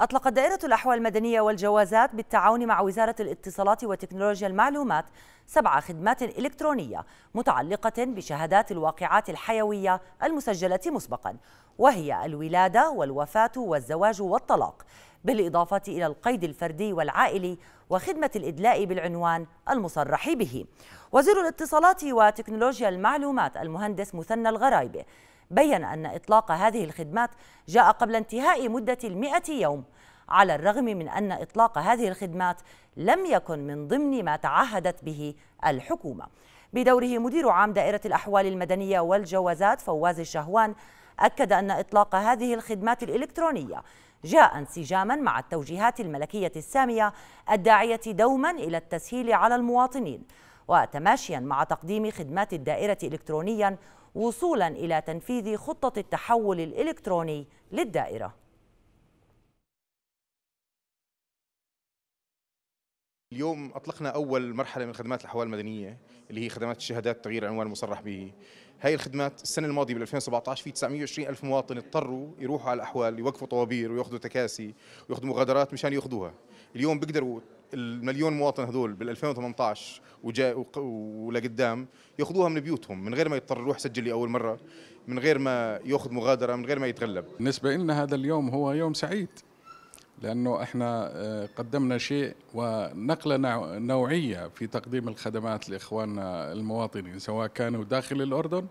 أطلقت دائرة الأحوال المدنية والجوازات بالتعاون مع وزارة الاتصالات وتكنولوجيا المعلومات سبع خدمات إلكترونية متعلقة بشهادات الواقعات الحيوية المسجلة مسبقا وهي الولادة والوفاة والزواج والطلاق بالإضافة إلى القيد الفردي والعائلي وخدمة الإدلاء بالعنوان المصرح به وزير الاتصالات وتكنولوجيا المعلومات المهندس مثنى الغرايبة بيّن أن إطلاق هذه الخدمات جاء قبل انتهاء مدة المئة يوم على الرغم من أن إطلاق هذه الخدمات لم يكن من ضمن ما تعهدت به الحكومة بدوره مدير عام دائرة الأحوال المدنية والجوازات فواز الشهوان أكد أن إطلاق هذه الخدمات الإلكترونية جاء انسجاما مع التوجيهات الملكية السامية الداعية دوما إلى التسهيل على المواطنين وتماشيا مع تقديم خدمات الدائرة إلكترونيا وصولا إلى تنفيذ خطة التحول الإلكتروني للدائرة اليوم أطلقنا أول مرحلة من خدمات الأحوال المدنية اللي هي خدمات الشهادات تغيير العنوان المصرح به هاي الخدمات السنة الماضية بال 2017 في 920 ألف مواطن اضطروا يروحوا على الأحوال يوقفوا طوابير وياخذوا تكاسي وياخذوا مغادرات مشان ياخذوها اليوم بيقدروا المليون مواطن هذول بال 2018 وجاء ولقدام ياخذوها من بيوتهم من غير ما يضطر يروح يسجل لاول مره من غير ما ياخذ مغادره من غير ما يتغلب بالنسبه لنا هذا اليوم هو يوم سعيد لانه احنا آه، قدمنا شيء ونقله نوعيه في تقديم الخدمات لاخواننا المواطنين سواء كانوا داخل الاردن